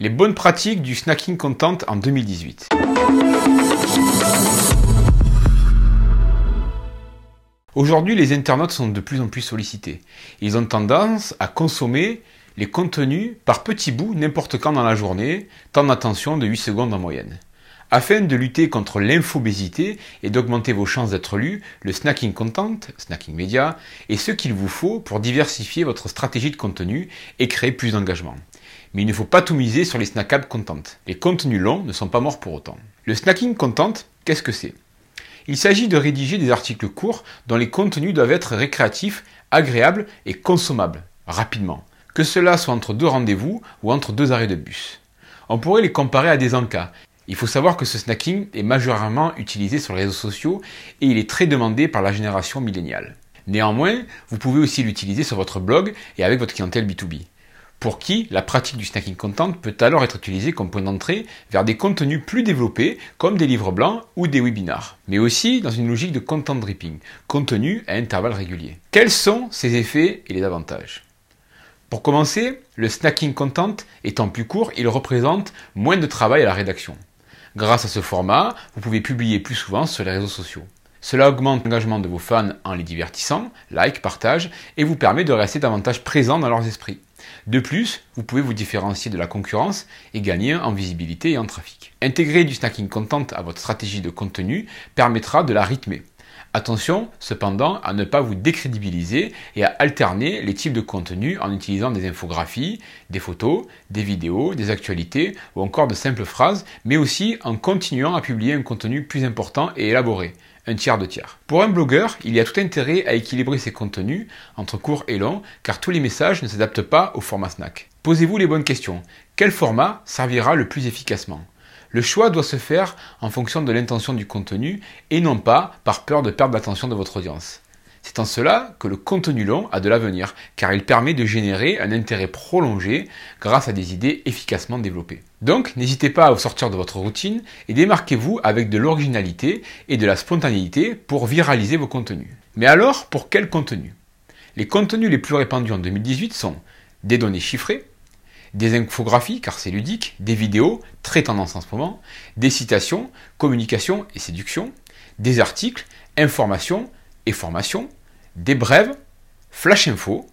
Les bonnes pratiques du snacking content en 2018. Aujourd'hui, les internautes sont de plus en plus sollicités. Ils ont tendance à consommer les contenus par petits bouts n'importe quand dans la journée, tant d'attention de 8 secondes en moyenne. Afin de lutter contre l'infobésité et d'augmenter vos chances d'être lus, le snacking content, snacking média, est ce qu'il vous faut pour diversifier votre stratégie de contenu et créer plus d'engagement mais il ne faut pas tout miser sur les snackables contentes. Les contenus longs ne sont pas morts pour autant. Le snacking content, qu'est-ce que c'est Il s'agit de rédiger des articles courts dont les contenus doivent être récréatifs, agréables et consommables, rapidement. Que cela soit entre deux rendez-vous ou entre deux arrêts de bus. On pourrait les comparer à des encas. Il faut savoir que ce snacking est majoritairement utilisé sur les réseaux sociaux et il est très demandé par la génération milléniale. Néanmoins, vous pouvez aussi l'utiliser sur votre blog et avec votre clientèle B2B pour qui la pratique du snacking content peut alors être utilisée comme point d'entrée vers des contenus plus développés comme des livres blancs ou des webinars, mais aussi dans une logique de content dripping, contenu à intervalles réguliers. Quels sont ses effets et les avantages Pour commencer, le snacking content étant plus court, il représente moins de travail à la rédaction. Grâce à ce format, vous pouvez publier plus souvent sur les réseaux sociaux. Cela augmente l'engagement de vos fans en les divertissant, like, partage, et vous permet de rester davantage présent dans leurs esprits. De plus, vous pouvez vous différencier de la concurrence et gagner en visibilité et en trafic. Intégrer du snacking content à votre stratégie de contenu permettra de la rythmer. Attention cependant à ne pas vous décrédibiliser et à alterner les types de contenus en utilisant des infographies, des photos, des vidéos, des actualités ou encore de simples phrases, mais aussi en continuant à publier un contenu plus important et élaboré un tiers de tiers. Pour un blogueur, il y a tout intérêt à équilibrer ses contenus entre court et long, car tous les messages ne s'adaptent pas au format snack. Posez-vous les bonnes questions. Quel format servira le plus efficacement le choix doit se faire en fonction de l'intention du contenu et non pas par peur de perdre l'attention de votre audience. C'est en cela que le contenu long a de l'avenir, car il permet de générer un intérêt prolongé grâce à des idées efficacement développées. Donc, n'hésitez pas à vous sortir de votre routine et démarquez-vous avec de l'originalité et de la spontanéité pour viraliser vos contenus. Mais alors, pour quel contenu Les contenus les plus répandus en 2018 sont des données chiffrées, des infographies, car c'est ludique, des vidéos, très tendance en ce moment, des citations, communication et séduction, des articles, informations et formations, des brèves, flash info,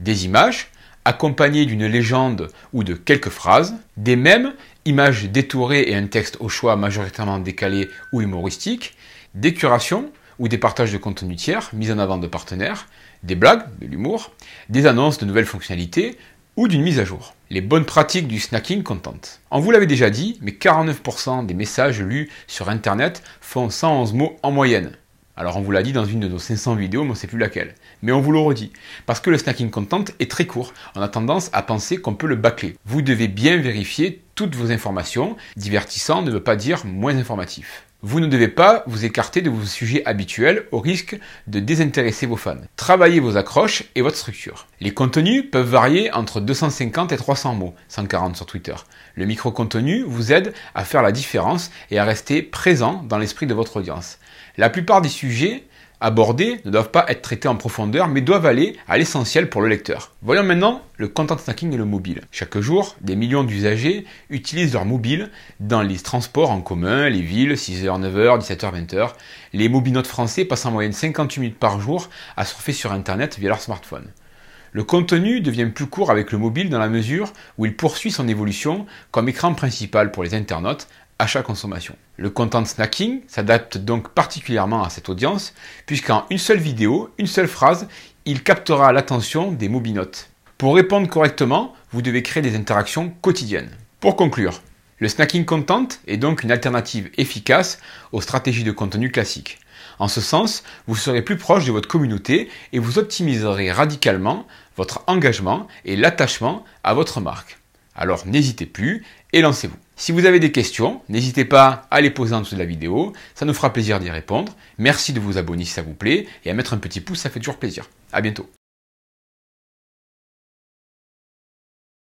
des images, accompagnées d'une légende ou de quelques phrases, des mèmes, images détourées et un texte au choix majoritairement décalé ou humoristique, des curations ou des partages de contenu tiers mis en avant de partenaires, des blagues, de l'humour, des annonces de nouvelles fonctionnalités ou d'une mise à jour les bonnes pratiques du snacking content. On vous l'avait déjà dit, mais 49% des messages lus sur Internet font 111 mots en moyenne. Alors on vous l'a dit dans une de nos 500 vidéos, mais on ne sait plus laquelle. Mais on vous le redit, parce que le snacking content est très court. On a tendance à penser qu'on peut le bâcler. Vous devez bien vérifier toutes vos informations. Divertissant ne veut pas dire moins informatif. Vous ne devez pas vous écarter de vos sujets habituels au risque de désintéresser vos fans. Travaillez vos accroches et votre structure. Les contenus peuvent varier entre 250 et 300 mots, 140 sur Twitter. Le micro-contenu vous aide à faire la différence et à rester présent dans l'esprit de votre audience. La plupart des sujets abordés ne doivent pas être traités en profondeur, mais doivent aller à l'essentiel pour le lecteur. Voyons maintenant le content stacking et le mobile. Chaque jour, des millions d'usagers utilisent leur mobile dans les transports en commun, les villes, 6h, 9h, 17h, 20h. Les mobinotes français passent en moyenne 58 minutes par jour à surfer sur Internet via leur smartphone. Le contenu devient plus court avec le mobile dans la mesure où il poursuit son évolution comme écran principal pour les internautes chaque consommation Le content snacking s'adapte donc particulièrement à cette audience, puisqu'en une seule vidéo, une seule phrase, il captera l'attention des mobinotes. Pour répondre correctement, vous devez créer des interactions quotidiennes. Pour conclure, le snacking content est donc une alternative efficace aux stratégies de contenu classiques. En ce sens, vous serez plus proche de votre communauté et vous optimiserez radicalement votre engagement et l'attachement à votre marque. Alors n'hésitez plus et lancez-vous. Si vous avez des questions, n'hésitez pas à les poser en dessous de la vidéo, ça nous fera plaisir d'y répondre. Merci de vous abonner si ça vous plaît et à mettre un petit pouce, ça fait toujours plaisir. À bientôt.